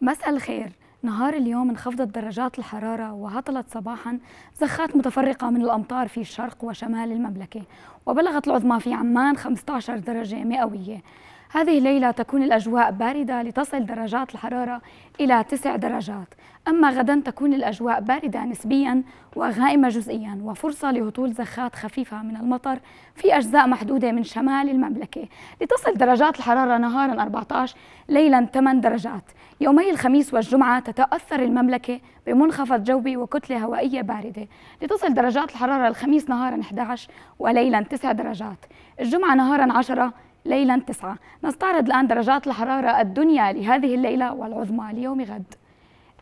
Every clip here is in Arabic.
مساء الخير نهار اليوم انخفضت درجات الحرارة وهطلت صباحا زخات متفرقة من الأمطار في الشرق وشمال المملكة وبلغت العظمى في عمان 15 درجة مئوية هذه الليلة تكون الأجواء باردة لتصل درجات الحرارة إلى 9 درجات أما غدا تكون الأجواء باردة نسبيا وغائمة جزئيا وفرصة لهطول زخات خفيفة من المطر في أجزاء محدودة من شمال المملكة لتصل درجات الحرارة نهارا 14 ليلا 8 درجات يومي الخميس والجمعة تتأثر المملكة بمنخفض جوي وكتلة هوائية باردة لتصل درجات الحرارة الخميس نهارا 11 وليلا 9 درجات الجمعة نهارا 10 ليلا 9 نستعرض الآن درجات الحرارة الدنيا لهذه الليلة والعظمى ليوم غد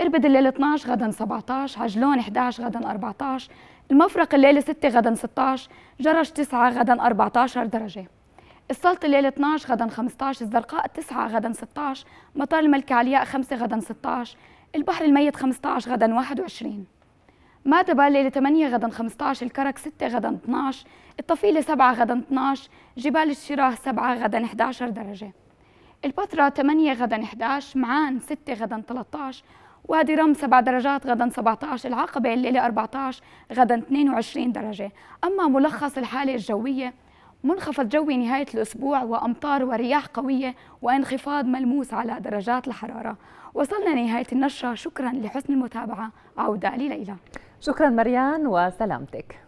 إربد الليل 12 غدا 17 عجلون 11 غدا 14 المفرق الليلة 6 غدا 16 جرش 9 غدا 14 درجة السلطة الليل 12 غدا 15 الزرقاء 9 غدا 16 مطار الملكة علياء 5 غدا 16 البحر الميت 15 غدا 21 مادبا ليلة 8 غدا 15 الكرك 6 غدا 12 الطفيلة 7 غدا 12 جبال الشراه 7 غدا 11 درجة البتراء 8 غدا 11 معان 6 غدا 13 وادي رم 7 درجات غدا 17 العقبة الليلة 14 غدا 22 درجة أما ملخص الحالة الجوية منخفض جوي نهاية الأسبوع وأمطار ورياح قوية وانخفاض ملموس على درجات الحرارة وصلنا نهاية النشرة شكرا لحسن المتابعة عودة لليلى شكرا مريان وسلامتك